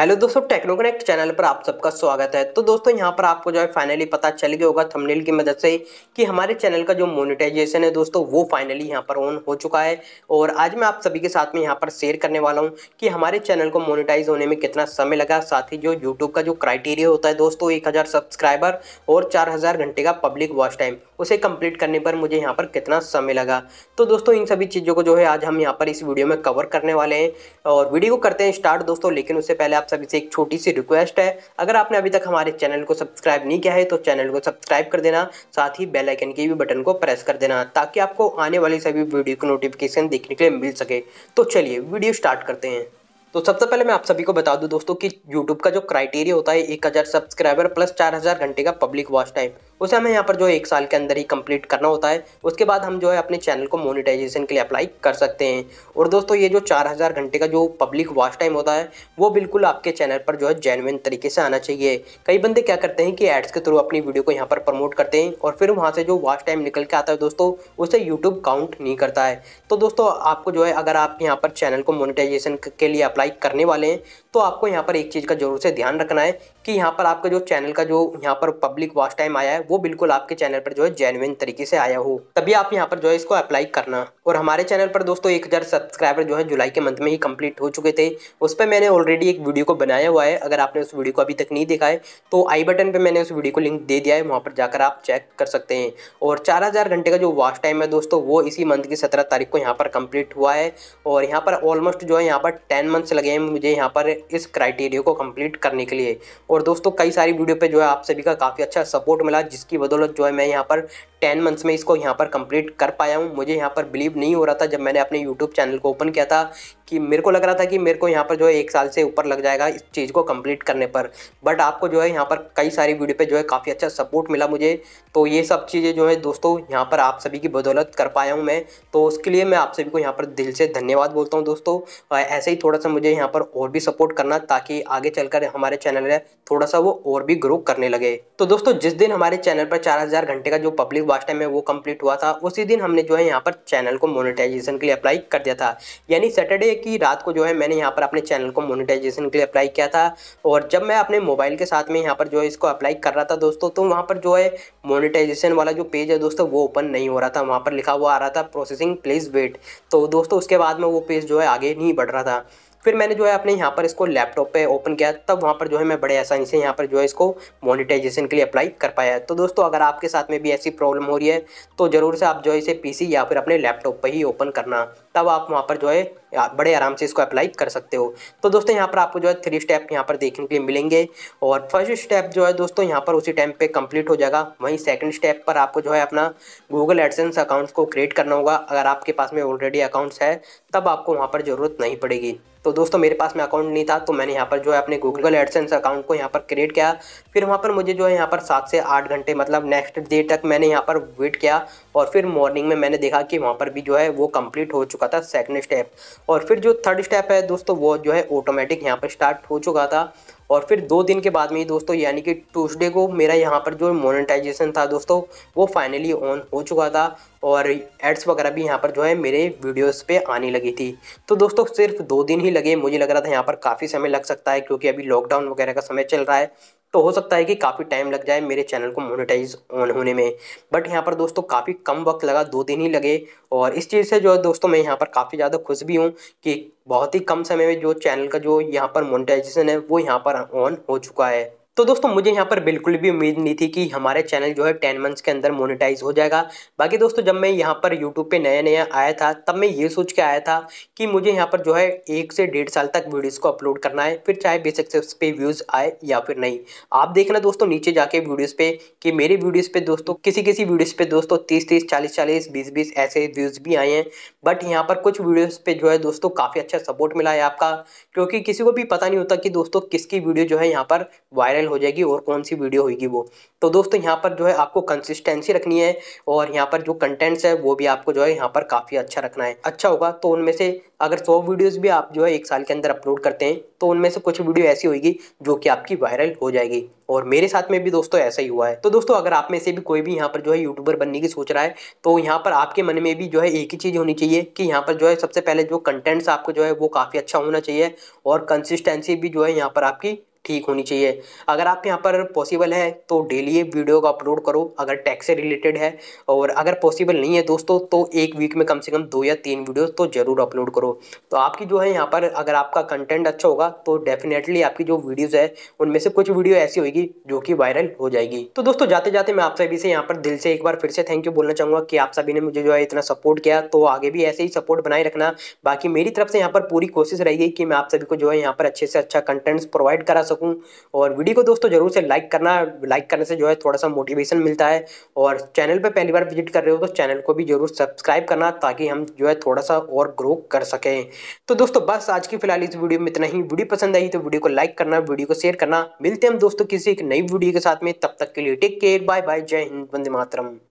hello दोस्तों techno connect channel पर आप सबका स्वागत है तो दोस्तों यहाँ पर आपको जो है फाइनली पता चल गया होगा थंबनेल की मदद से कि हमारे चैनल का जो मोनेटाइजेशन है दोस्तों वो फाइनली यहाँ पर ऑन हो चुका है और आज मैं आप सभी के साथ में यहाँ पर शेयर करने वाला हूँ कि हमारे चैनल को मोनिटाइज होने में कितना समय लगा साथ ही जो यूट्यूब का जो क्राइटेरिया होता है दोस्तों एक सब्सक्राइबर और चार घंटे का पब्लिक वॉच टाइम उसे कंप्लीट करने पर मुझे यहाँ पर कितना समय लगा तो दोस्तों इन सभी चीज़ों को जो है आज हम यहाँ पर इस वीडियो में कवर करने वाले हैं और वीडियो को करते हैं स्टार्ट दोस्तों लेकिन उससे पहले आप सभी से एक छोटी सी रिक्वेस्ट है अगर आपने अभी तक हमारे चैनल को सब्सक्राइब नहीं किया है तो चैनल को सब्सक्राइब कर देना साथ ही बेल आइकन के भी बटन को प्रेस कर देना ताकि आपको आने वाली सभी वीडियो की नोटिफिकेशन देखने के लिए मिल सके तो चलिए वीडियो स्टार्ट करते हैं तो सबसे पहले मैं आप सभी को बता दूं दोस्तों कि YouTube का जो क्राइटेरिया होता है 1000 सब्सक्राइबर प्लस 4000 घंटे का पब्लिक वॉच टाइम उसे हमें यहाँ पर जो है एक साल के अंदर ही कंप्लीट करना होता है उसके बाद हम जो है अपने चैनल को मोनिटाइजेशन के लिए अप्लाई कर सकते हैं और दोस्तों ये जो 4000 घंटे का जो पब्लिक वॉच टाइम होता है वो बिल्कुल आपके चैनल पर जो है जेनविन तरीके से आना चाहिए कई बंदे क्या करते हैं कि एड्स के थ्रू अपनी वीडियो को यहाँ पर प्रमोट करते हैं और फिर वहाँ से जो वॉच टाइम निकल के आता है दोस्तों उसे यूट्यूब काउंट नहीं करता है तो दोस्तों आपको जो है अगर आप यहाँ पर चैनल को मोनिटाइजेशन के लिए अप्लाई करने वाले हैं तो आपको यहाँ पर एक चीज़ का जरूर से ध्यान रखना है कि यहाँ पर आपका जो चैनल का जो यहाँ पर पब्लिक वॉच टाइम आया है वो बिल्कुल आपके चैनल पर जो है जेनुइन तरीके से आया हो तभी आप यहाँ पर जो है इसको अप्लाई करना और हमारे चैनल पर दोस्तों एक सब्सक्राइबर जो है जुलाई के मंथ में ही कंप्लीट हो चुके थे उस पर मैंने ऑलरेडी एक वीडियो को बनाया हुआ है अगर आपने उस वीडियो को अभी तक नहीं देखा है तो आई बटन पर मैंने उस वीडियो को लिंक दे दिया है वहाँ पर जाकर आप चेक कर सकते हैं और चार घंटे का जो वॉच टाइम है दोस्तों वो इसी मंथ की सत्रह तारीख को यहाँ पर कम्प्लीट हुआ है और यहाँ पर ऑलमोस्ट जो है यहाँ पर टेन मंथ्स लगे हैं मुझे यहाँ पर इस क्राइटेरिया को कम्प्लीट करने के लिए और दोस्तों कई सारी वीडियो पर जो है आप सभी का काफ़ी अच्छा सपोर्ट मिला जिस जिसकी बदौलत जो है मैं यहाँ पर टेन मंथ्स में इसको यहाँ पर कंप्लीट कर पाया हूँ मुझे यहाँ पर बिलीव नहीं हो रहा था जब मैंने अपने यूट्यूब चैनल को ओपन किया था कि मेरे को लग रहा था कि मेरे को यहाँ पर जो है एक साल से ऊपर लग जाएगा इस चीज़ को कंप्लीट करने पर बट आपको जो है यहाँ पर कई सारी वीडियो पे जो है काफ़ी अच्छा सपोर्ट मिला मुझे तो ये सब चीज़ें जो है दोस्तों यहाँ पर आप सभी की बदौलत कर पाया हूँ मैं तो उसके लिए मैं आप सभी को यहाँ पर दिल से धन्यवाद बोलता हूँ दोस्तों ऐसे ही थोड़ा सा मुझे यहाँ पर और भी सपोर्ट करना ताकि आगे चलकर हमारे चैनल में थोड़ा सा वो और भी ग्रो करने लगे तो दोस्तों जिस दिन हमारे चैनल पर 4000 घंटे का जो पब्लिक वॉच टाइम है वो कंप्लीट हुआ था उसी दिन हमने जो है यहाँ पर चैनल को मोनेटाइजेशन के लिए अप्लाई कर दिया था यानी सैटरडे की रात को जो है मैंने यहाँ पर अपने चैनल को मोनेटाइजेशन के लिए अप्लाई किया था और जब मैं अपने मोबाइल के साथ में यहाँ पर जो है इसको अप्लाई कर रहा था दोस्तों तो वहाँ पर जो है मोनिटाइजेशन वाला जो पेज है दोस्तों वो ओपन नहीं हो रहा था वहाँ पर लिखा हुआ आ रहा था प्रोसेसिंग प्लीज़ वेट तो दोस्तों उसके बाद में वो पेज जो है आगे नहीं बढ़ रहा था फिर मैंने जो है अपने यहाँ पर इसको लैपटॉप पे ओपन किया तब वहाँ पर जो है मैं बड़े आसानी से यहाँ पर जो है इसको मोनिटाइजेशन के लिए अप्लाई कर पाया है तो दोस्तों अगर आपके साथ में भी ऐसी प्रॉब्लम हो रही है तो ज़रूर से आप जो है इसे पी या फिर अपने लैपटॉप पर ही ओपन करना तब आप वहाँ पर जो है बड़े आराम से इसको अप्लाई कर सकते हो तो दोस्तों यहाँ पर आपको जो है थ्री स्टेप यहाँ पर देखने के लिए मिलेंगे और फर्स्ट स्टेप जो है दोस्तों यहाँ पर उसी टाइम पे कंप्लीट हो जाएगा वहीं सेकंड स्टेप पर आपको जो है अपना गूगल एडसेंस अकाउंट्स को क्रिएट करना होगा अगर आपके पास में ऑलरेडी अकाउंट्स है तब आपको वहाँ पर ज़रूरत नहीं पड़ेगी तो दोस्तों मेरे पास में अकाउंट नहीं था तो मैंने यहाँ पर जो है अपने गूगल एडसेंस अकाउंट को यहाँ पर क्रिएट किया फिर वहाँ पर मुझे जो है यहाँ पर सात से आठ घंटे मतलब नेक्स्ट डे तक मैंने यहाँ पर वेट किया और फिर मॉर्निंग में मैंने देखा कि वहाँ पर भी जो है वो कम्प्लीट हो चुका था सेकेंड स्टेप और फिर जो थर्ड स्टेप है दोस्तों वो जो है ऑटोमेटिक यहाँ पर स्टार्ट हो चुका था और फिर दो दिन के बाद में ही दोस्तों यानी कि ट्यूसडे को मेरा यहाँ पर जो मोनेटाइजेशन था दोस्तों वो फाइनली ऑन हो चुका था और एड्स वगैरह भी यहाँ पर जो है मेरे वीडियोस पे आने लगी थी तो दोस्तों सिर्फ दो दिन ही लगे मुझे लग रहा था यहाँ पर काफ़ी समय लग सकता है क्योंकि अभी लॉकडाउन वगैरह का समय चल रहा है तो हो सकता है कि काफ़ी टाइम लग जाए मेरे चैनल को मोनेटाइज ऑन होने में बट यहाँ पर दोस्तों काफ़ी कम वक्त लगा दो दिन ही लगे और इस चीज़ से जो है दोस्तों मैं यहाँ पर काफ़ी ज़्यादा खुश भी हूँ कि बहुत ही कम समय में जो चैनल का जो यहाँ पर मोनेटाइजेशन है वो यहाँ पर ऑन हो चुका है तो दोस्तों मुझे यहाँ पर बिल्कुल भी उम्मीद नहीं थी कि हमारे चैनल जो है टेन मंथ्स के अंदर मोनेटाइज हो जाएगा बाकी दोस्तों जब मैं यहाँ पर यूट्यूब पे नया नया आया था तब मैं ये सोच के आया था कि मुझे यहाँ पर जो है एक से डेढ़ साल तक वीडियोज़ को अपलोड करना है फिर चाहे बेसिक से पे व्यूज़ आए या फिर नहीं आप देखना दोस्तों नीचे जाके वीडियोज़ पे कि मेरे वीडियोज़ पे दोस्तों किसी किसी वीडियोज़ पे दोस्तों तीस तीस चालीस चालीस बीस बीस ऐसे व्यूज़ भी आए हैं बट यहाँ पर कुछ वीडियोज़ पे जो है दोस्तों काफ़ी अच्छा सपोर्ट मिला है आपका क्योंकि किसी को भी पता नहीं होता कि दोस्तों किसकी वीडियो जो है यहाँ पर वायरल हो जाएगी और कौन सी वीडियो होगी वो तो दोस्तों यहाँ पर जो है आपको कंसिस्टेंसी रखनी है और यहाँ पर जो कंटेंट्स है वो भी आपको जो है यहाँ पर काफ़ी अच्छा रखना है अच्छा होगा तो उनमें से अगर सौ वीडियोज़ भी आप जो है एक साल के अंदर अपलोड करते हैं तो उनमें से कुछ वीडियो ऐसी होगी जो कि आपकी वायरल हो जाएगी और मेरे साथ में भी दोस्तों ऐसा ही हुआ है तो दोस्तों अगर आप में से भी कोई भी यहाँ पर जो है यूट्यूबर बनने की सोच रहा है तो यहाँ पर आपके मन में भी जो है एक ही चीज़ होनी चाहिए कि यहाँ पर जो है सबसे पहले जो कंटेंट्स आपको जो है वो काफ़ी अच्छा होना चाहिए और कंसिस्टेंसी भी जो है यहाँ पर आपकी ठीक होनी चाहिए अगर आप यहाँ पर पॉसिबल है तो डेली ये वीडियो का अपलोड करो अगर टैक्स से रिलेटेड है और अगर पॉसिबल नहीं है दोस्तों तो एक वीक में कम से कम दो या तीन वीडियो तो ज़रूर अपलोड करो तो आपकी जो है यहाँ पर अगर आपका कंटेंट अच्छा होगा तो डेफिनेटली आपकी जो वीडियोज़ है उनमें से कुछ वीडियो ऐसी होगी जो कि वायरल हो जाएगी तो दोस्तों जाते जाते मैं आप सभी से यहाँ पर दिल से एक बार फिर से थैंक यू बोलना चाहूँगा कि आप सभी ने मुझे जो है इतना सपोर्ट किया तो आगे भी ऐसे ही सपोर्ट बनाए रखना बाकी मेरी तरफ से यहाँ पर पूरी कोशिश रहेगी कि मैं आप सभी को जो है यहाँ पर अच्छे से अच्छा कंटेंट्स प्रोवाइड करा सकूं और वीडियो को दोस्तों ज़रूर से लाइक करना लाइक करने से जो है थोड़ा सा मोटिवेशन मिलता है और चैनल पर पहली बार विजिट कर रहे हो तो चैनल को भी ज़रूर सब्सक्राइब करना ताकि हम जो है थोड़ा सा और ग्रो कर सकें तो दोस्तों बस आज की फिलहाल इस वीडियो में इतना ही वीडियो पसंद आई तो वीडियो को लाइक करना वीडियो को शेयर करना मिलते हैं हम दोस्तों किसी एक नई वीडियो के साथ में तब तक के लिए टेक केयर बाय बाय जय हिंद वंदे मातरम